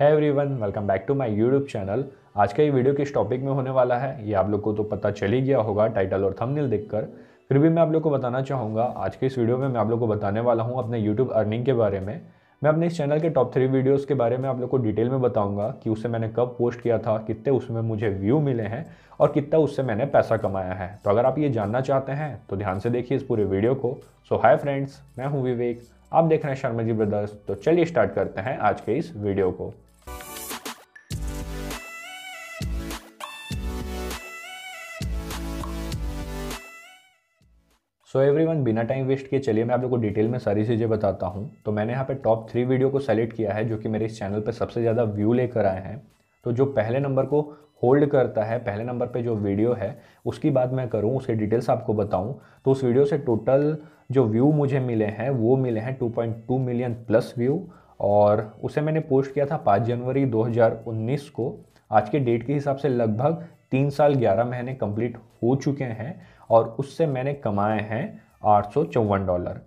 है everyone welcome back to my YouTube channel आज का ये वीडियो किस टॉपिक में होने वाला है ये आप लोग को तो पता चल ही गया होगा टाइटल और थंबनेल देखकर फिर भी मैं आप लोग को बताना चाहूँगा आज के इस वीडियो में मैं आप लोग को बताने वाला हूँ अपने यूट्यूब अर्निंग के बारे में मैं अपने इस चैनल के टॉप थ्री वीडियोज़ के बारे में आप लोग को डिटेल में बताऊँगा कि उसे मैंने कब पोस्ट किया था कितने उसमें मुझे व्यू मिले हैं और कितना उससे मैंने पैसा कमाया है तो अगर आप ये जानना चाहते हैं तो ध्यान से देखिए इस पूरे वीडियो को सो हाय फ्रेंड्स मैं हूँ विवेक आप देख रहे हैं शर्मा जी ब्रदर्स तो चलिए स्टार्ट करते हैं आज के इस वीडियो को सो एवरी वन बिना टाइम वेस्ट किए चलिए मैं आप लोगों को डिटेल में सारी चीज़ें बताता हूँ तो मैंने यहाँ पे टॉप थ्री वीडियो को सेलेक्ट किया है जो कि मेरे इस चैनल पर सबसे ज़्यादा व्यू लेकर आए हैं तो जो पहले नंबर को होल्ड करता है पहले नंबर पे जो वीडियो है उसकी बात मैं करूँ उसके डिटेल्स आपको बताऊँ तो उस वीडियो से टोटल जो व्यू मुझे मिले हैं वो मिले हैं टू मिलियन प्लस व्यू और उसे मैंने पोस्ट किया था पाँच जनवरी दो को आज के डेट के हिसाब से लगभग तीन साल ग्यारह महीने कम्प्लीट हो चुके हैं और उससे मैंने कमाए हैं आठ डॉलर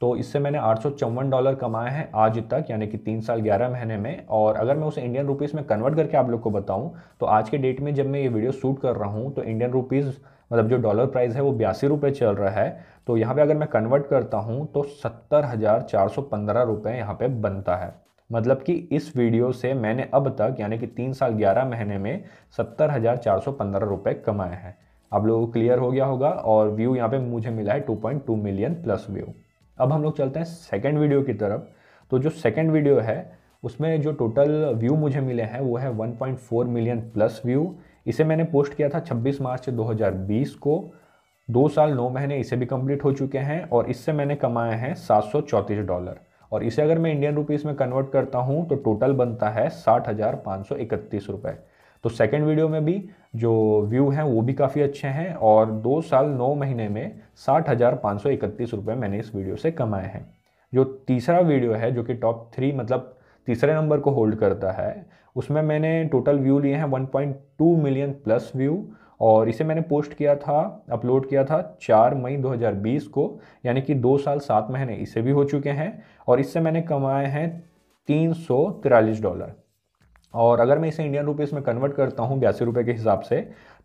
तो इससे मैंने आठ डॉलर कमाए हैं आज तक यानी कि तीन साल ग्यारह महीने में और अगर मैं उसे इंडियन रुपीज़ में कन्वर्ट करके आप लोग को बताऊं तो आज के डेट में जब मैं ये वीडियो शूट कर रहा हूं तो इंडियन रुपीज़ मतलब जो डॉलर प्राइस है वो बयासी रुपये चल रहा है तो यहाँ पे अगर मैं कन्वर्ट करता हूँ तो सत्तर हज़ार चार सौ पंद्रह रुपये यहाँ पर बनता है मतलब कि इस वीडियो से मैंने अब तक यानी कि तीन साल ग्यारह महीने में सत्तर हज़ार चार सौ पंद्रह रुपये कमाए हैं आप लोगों को क्लियर हो गया होगा और व्यू यहाँ पे मुझे मिला है 2.2 मिलियन प्लस व्यू अब हम लोग चलते हैं सेकेंड वीडियो की तरफ तो जो सेकेंड वीडियो है उसमें जो टोटल व्यू मुझे मिले हैं वो है 1.4 मिलियन प्लस व्यू इसे मैंने पोस्ट किया था 26 मार्च 2020 को दो साल नौ महीने इसे भी कम्प्लीट हो चुके हैं और इससे मैंने कमाए हैं सात डॉलर और इसे अगर मैं इंडियन रुपीज़ में कन्वर्ट करता हूँ तो टोटल बनता है साठ हज़ार पाँच सौ इकतीस रुपये तो सेकेंड वीडियो में भी जो व्यू हैं वो भी काफ़ी अच्छे हैं और दो साल नौ महीने में साठ हज़ार पाँच सौ इकतीस रुपये मैंने इस वीडियो से कमाए हैं जो तीसरा वीडियो है जो कि टॉप थ्री मतलब तीसरे नंबर को होल्ड करता है उसमें मैंने टोटल व्यू लिए हैं 1.2 मिलियन प्लस व्यू और इसे मैंने पोस्ट किया था अपलोड किया था 4 मई 2020 को यानी कि दो साल सात महीने इसे भी हो चुके हैं और इससे मैंने कमाए हैं तीन डॉलर और अगर मैं इसे इंडियन रुपीज़ में कन्वर्ट करता हूँ बयासी रुपये के हिसाब से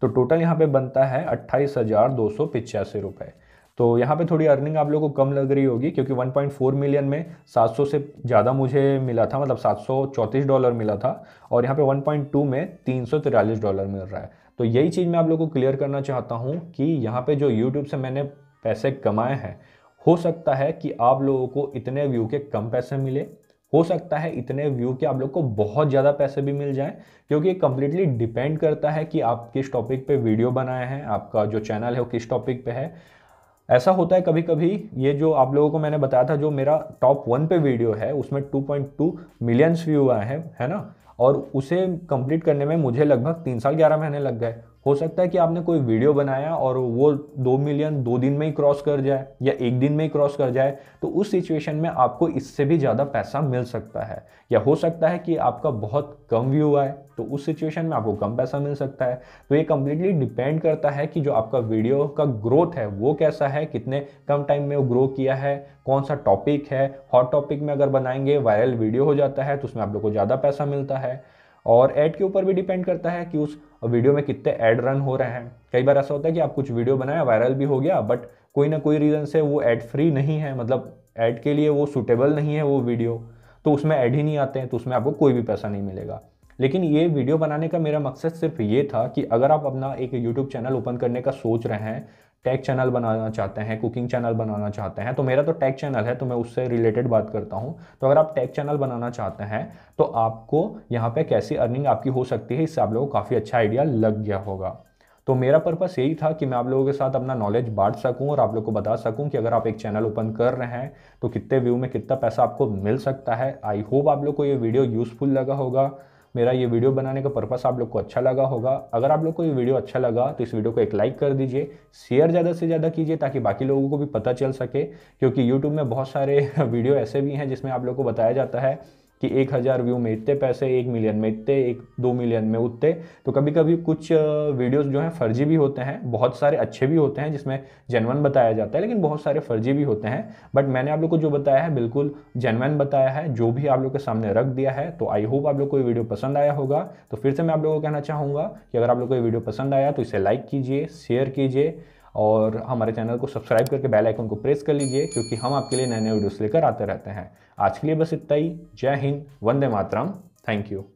तो टोटल यहाँ पे बनता है अट्ठाईस हज़ार दो सौ पिचासी रुपये तो यहाँ पे थोड़ी अर्निंग आप लोगों को कम लग रही होगी क्योंकि 1.4 मिलियन में 700 से ज़्यादा मुझे मिला था मतलब सात डॉलर मिला था और यहाँ पे 1.2 में तीन डॉलर मिल रहा है तो यही चीज़ मैं आप लोगों को क्लियर करना चाहता हूँ कि यहाँ पे जो यूट्यूब से मैंने पैसे कमाए हैं हो सकता है कि आप लोगों को इतने व्यू के कम पैसे मिले हो सकता है इतने व्यू के आप लोग को बहुत ज़्यादा पैसे भी मिल जाएं क्योंकि ये कम्प्लीटली डिपेंड करता है कि आप किस टॉपिक पे वीडियो बनाए हैं आपका जो चैनल है वो किस टॉपिक पे है ऐसा होता है कभी कभी ये जो आप लोगों को मैंने बताया था जो मेरा टॉप वन पे वीडियो है उसमें 2.2 मिलियंस व्यू आए हैं है ना और उसे कंप्लीट करने में मुझे लगभग तीन साल ग्यारह महीने लग गए हो सकता है कि आपने कोई वीडियो बनाया और वो दो मिलियन दो दिन में ही क्रॉस कर जाए या एक दिन में ही क्रॉस कर जाए तो उस सिचुएशन में आपको इससे भी ज़्यादा पैसा मिल सकता है या हो सकता है कि आपका बहुत कम व्यू आए तो उस सिचुएशन में आपको कम पैसा मिल सकता है तो ये कम्प्लीटली डिपेंड करता है कि जो आपका वीडियो का ग्रोथ है वो कैसा है कितने कम टाइम में वो ग्रो किया है कौन सा टॉपिक है हॉट टॉपिक में अगर बनाएंगे वायरल वीडियो हो जाता है तो उसमें आप लोग को ज़्यादा पैसा मिलता है और ऐड के ऊपर भी डिपेंड करता है कि उस वीडियो में कितने ऐड रन हो रहे हैं कई बार ऐसा होता है कि आप कुछ वीडियो बनाया वायरल भी हो गया बट कोई ना कोई रीज़न से वो ऐड फ्री नहीं है मतलब ऐड के लिए वो सूटेबल नहीं है वो वीडियो तो उसमें ऐड ही नहीं आते हैं तो उसमें आपको कोई भी पैसा नहीं मिलेगा लेकिन ये वीडियो बनाने का मेरा मकसद सिर्फ ये था कि अगर आप अपना एक यूट्यूब चैनल ओपन करने का सोच रहे हैं टैग चैनल बनाना चाहते हैं कुकिंग चैनल बनाना चाहते हैं तो मेरा तो टैग चैनल है तो मैं उससे रिलेटेड बात करता हूँ तो अगर आप टैग चैनल बनाना चाहते हैं तो आपको यहाँ पे कैसी अर्निंग आपकी हो सकती है इससे आप लोगों को काफ़ी अच्छा आइडिया लग गया होगा तो मेरा पर्पस यही था कि मैं आप लोगों के साथ अपना नॉलेज बांट सकूं और आप लोग को बता सकूं कि अगर आप एक चैनल ओपन कर रहे हैं तो कितने व्यू में कितना पैसा आपको मिल सकता है आई होप आप लोग को ये वीडियो यूज़फुल लगा होगा मेरा ये वीडियो बनाने का पर्पस आप लोग को अच्छा लगा होगा अगर आप लोग को ये वीडियो अच्छा लगा तो इस वीडियो को एक लाइक कर दीजिए शेयर ज़्यादा से ज़्यादा कीजिए ताकि बाकी लोगों को भी पता चल सके क्योंकि यूट्यूब में बहुत सारे वीडियो ऐसे भी हैं जिसमें आप लोग को बताया जाता है कि एक हज़ार व्यू में इतने पैसे एक मिलियन में इतने एक दो मिलियन में उतने तो कभी कभी कुछ वीडियोस जो हैं फर्जी भी होते हैं बहुत सारे अच्छे भी होते हैं जिसमें जेनवन बताया जाता है लेकिन बहुत सारे फर्जी भी होते हैं बट मैंने आप लोग को जो बताया है बिल्कुल जेनवन बताया है जो भी आप लोग के सामने रख दिया है तो आई होप आप लोग को ये वीडियो पसंद आया होगा तो फिर से मैं आप लोग को कहना चाहूँगा कि अगर आप लोग को ये वीडियो पसंद आया तो इसे लाइक कीजिए शेयर कीजिए और हमारे चैनल को सब्सक्राइब करके बेल आइकन को प्रेस कर लीजिए क्योंकि हम आपके लिए नए नए वीडियोस लेकर आते रहते हैं आज के लिए बस इतना ही जय हिंद वंदे मातरम थैंक यू